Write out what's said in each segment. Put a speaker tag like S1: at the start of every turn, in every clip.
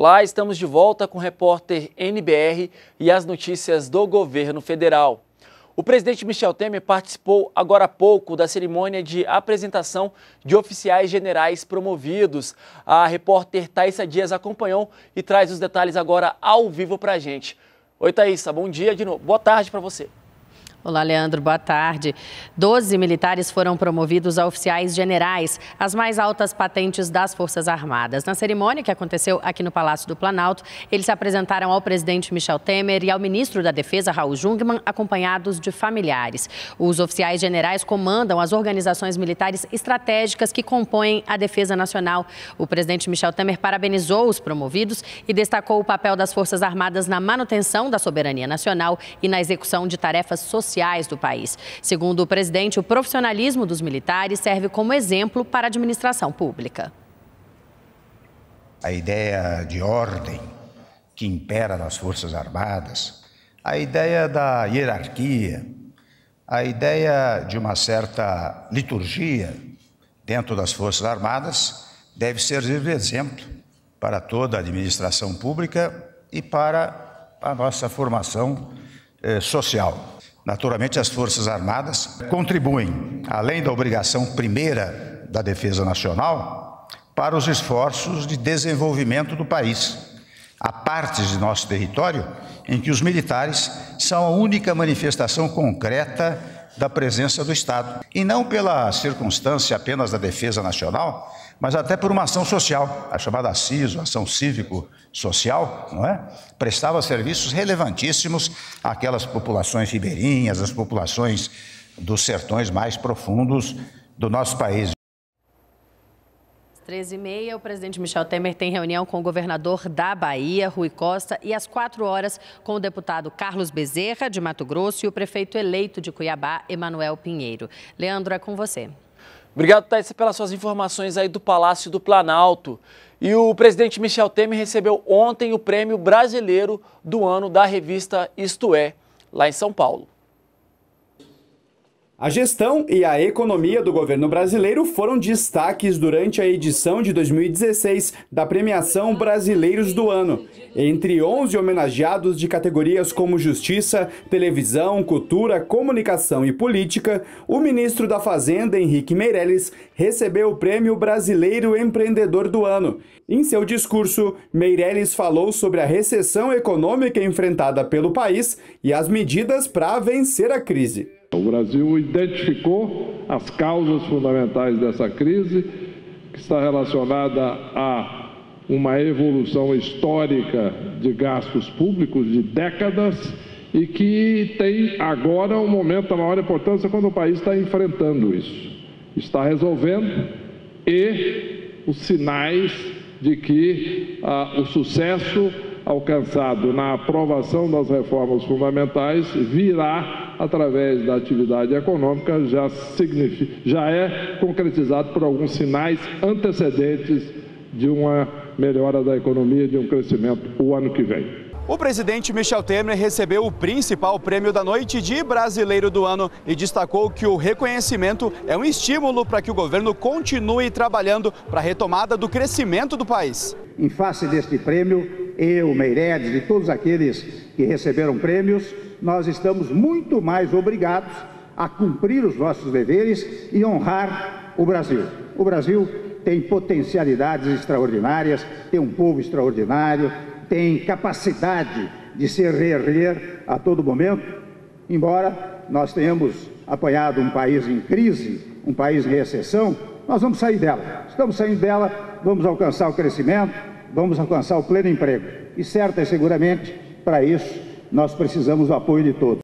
S1: Olá, estamos de volta com o repórter NBR e as notícias do governo federal. O presidente Michel Temer participou agora há pouco da cerimônia de apresentação de oficiais generais promovidos. A repórter Thaisa Dias acompanhou e traz os detalhes agora ao vivo para a gente. Oi, Thaisa, bom dia de novo. Boa tarde para você.
S2: Olá, Leandro, boa tarde. Doze militares foram promovidos a oficiais generais, as mais altas patentes das Forças Armadas. Na cerimônia que aconteceu aqui no Palácio do Planalto, eles se apresentaram ao presidente Michel Temer e ao ministro da Defesa, Raul Jungmann, acompanhados de familiares. Os oficiais generais comandam as organizações militares estratégicas que compõem a Defesa Nacional. O presidente Michel Temer parabenizou os promovidos e destacou o papel das Forças Armadas na manutenção da soberania nacional e na execução de tarefas sociais sociais do país. Segundo o presidente, o profissionalismo dos militares serve como exemplo para a administração pública.
S3: A ideia de ordem que impera nas Forças Armadas, a ideia da hierarquia, a ideia de uma certa liturgia dentro das Forças Armadas deve ser de exemplo para toda a administração pública e para a nossa formação eh, social. Naturalmente, as Forças Armadas contribuem, além da obrigação primeira da defesa nacional, para os esforços de desenvolvimento do país. Há partes de nosso território em que os militares são a única manifestação concreta da presença do Estado. E não pela circunstância apenas da defesa nacional, mas até por uma ação social, a chamada CISO, ação cívico-social, não é? Prestava serviços relevantíssimos àquelas populações ribeirinhas, às populações dos sertões mais profundos do nosso país.
S2: 13h30, o presidente Michel Temer tem reunião com o governador da Bahia, Rui Costa, e às 4 horas com o deputado Carlos Bezerra, de Mato Grosso, e o prefeito eleito de Cuiabá, Emanuel Pinheiro. Leandro, é com você.
S1: Obrigado, Thaís, pelas suas informações aí do Palácio do Planalto. E o presidente Michel Temer recebeu ontem o Prêmio Brasileiro do Ano da revista Isto É, lá em São Paulo.
S4: A gestão e a economia do governo brasileiro foram destaques durante a edição de 2016 da premiação Brasileiros do Ano. Entre 11 homenageados de categorias como Justiça, Televisão, Cultura, Comunicação e Política, o ministro da Fazenda, Henrique Meirelles, recebeu o Prêmio Brasileiro Empreendedor do Ano. Em seu discurso, Meirelles falou sobre a recessão econômica enfrentada pelo país e as medidas para vencer a crise. O Brasil
S1: identificou as causas fundamentais dessa crise, que está relacionada a uma evolução histórica de gastos públicos de décadas e que tem agora um momento da maior importância quando o país está enfrentando isso. Está resolvendo e os sinais de que ah, o sucesso alcançado na aprovação das reformas fundamentais virá através da atividade econômica, já, já é concretizado por alguns sinais antecedentes de uma melhora da economia, de um crescimento o ano que vem. O
S4: presidente Michel Temer recebeu o principal prêmio da noite de brasileiro do ano e destacou que o reconhecimento é um estímulo para que o governo continue trabalhando para a retomada do crescimento do país.
S3: Em face deste prêmio, eu, Meiredes e todos aqueles que receberam prêmios, nós estamos muito mais obrigados a cumprir os nossos deveres e honrar o Brasil. O Brasil tem potencialidades extraordinárias, tem um povo extraordinário, tem capacidade de se reerguer a todo momento, embora nós tenhamos apanhado um país em crise, um país em recessão, nós vamos sair dela. Estamos saindo dela, vamos alcançar o crescimento, vamos alcançar o pleno emprego. E certa e é, seguramente, para isso, nós precisamos do apoio de todos.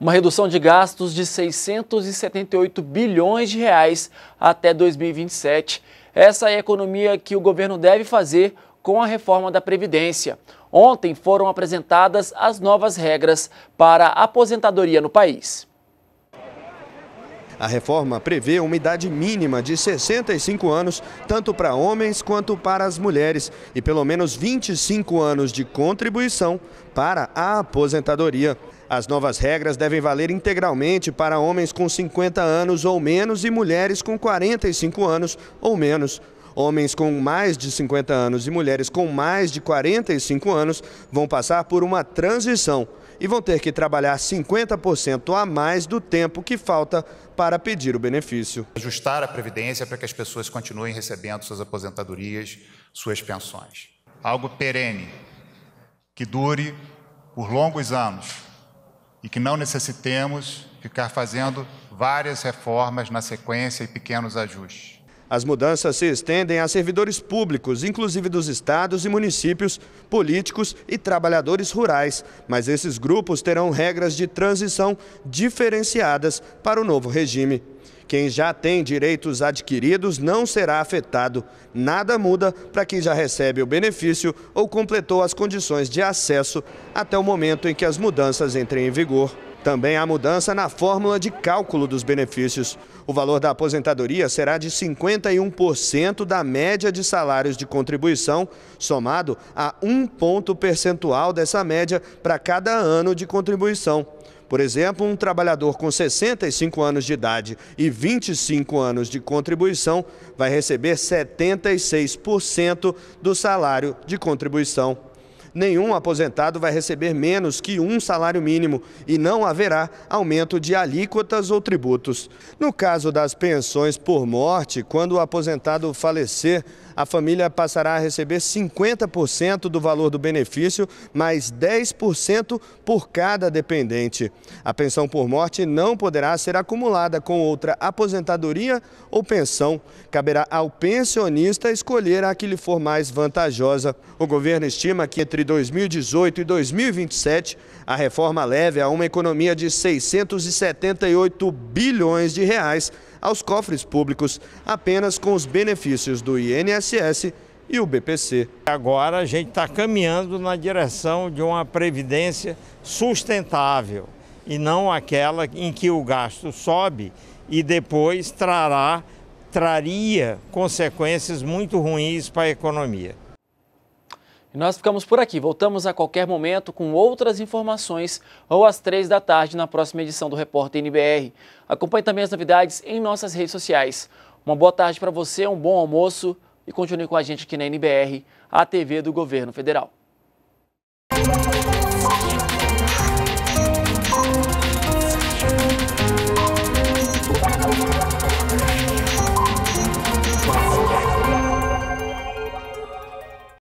S1: Uma redução de gastos de 678 bilhões de reais até 2027. Essa é a economia que o governo deve fazer com a reforma da Previdência. Ontem foram apresentadas as novas regras para a aposentadoria no país.
S4: A reforma prevê uma idade mínima de 65 anos, tanto para homens quanto para as mulheres, e pelo menos 25 anos de contribuição para a aposentadoria. As novas regras devem valer integralmente para homens com 50 anos ou menos e mulheres com 45 anos ou menos. Homens com mais de 50 anos e mulheres com mais de 45 anos vão passar por uma transição e vão ter que trabalhar 50% a mais do tempo que falta para pedir o benefício.
S3: Ajustar a previdência para que as pessoas continuem recebendo suas aposentadorias, suas pensões. Algo perene, que dure por longos anos e que não necessitemos ficar fazendo várias reformas na sequência e pequenos ajustes.
S4: As mudanças se estendem a servidores públicos, inclusive dos estados e municípios, políticos e trabalhadores rurais, mas esses grupos terão regras de transição diferenciadas para o novo regime. Quem já tem direitos adquiridos não será afetado. Nada muda para quem já recebe o benefício ou completou as condições de acesso até o momento em que as mudanças entrem em vigor. Também há mudança na fórmula de cálculo dos benefícios. O valor da aposentadoria será de 51% da média de salários de contribuição, somado a um ponto percentual dessa média para cada ano de contribuição. Por exemplo, um trabalhador com 65 anos de idade e 25 anos de contribuição vai receber 76% do salário de contribuição nenhum aposentado vai receber menos que um salário mínimo e não haverá aumento de alíquotas ou tributos. No caso das pensões por morte, quando o aposentado falecer, a família passará a receber 50% do valor do benefício, mais 10% por cada dependente. A pensão por morte não poderá ser acumulada com outra aposentadoria ou pensão. Caberá ao pensionista escolher a que lhe for mais vantajosa. O governo estima que entre 2018 e 2027, a reforma leve a uma economia de 678 bilhões de reais aos cofres públicos, apenas com os benefícios do INSS e o BPC. Agora a gente está caminhando na direção de uma previdência sustentável e não aquela em que o gasto sobe e depois trará, traria consequências muito ruins para a economia.
S1: E nós ficamos por aqui. Voltamos a qualquer momento com outras informações ou às três da tarde na próxima edição do Repórter NBR. Acompanhe também as novidades em nossas redes sociais. Uma boa tarde para você, um bom almoço e continue com a gente aqui na NBR, a TV do Governo Federal.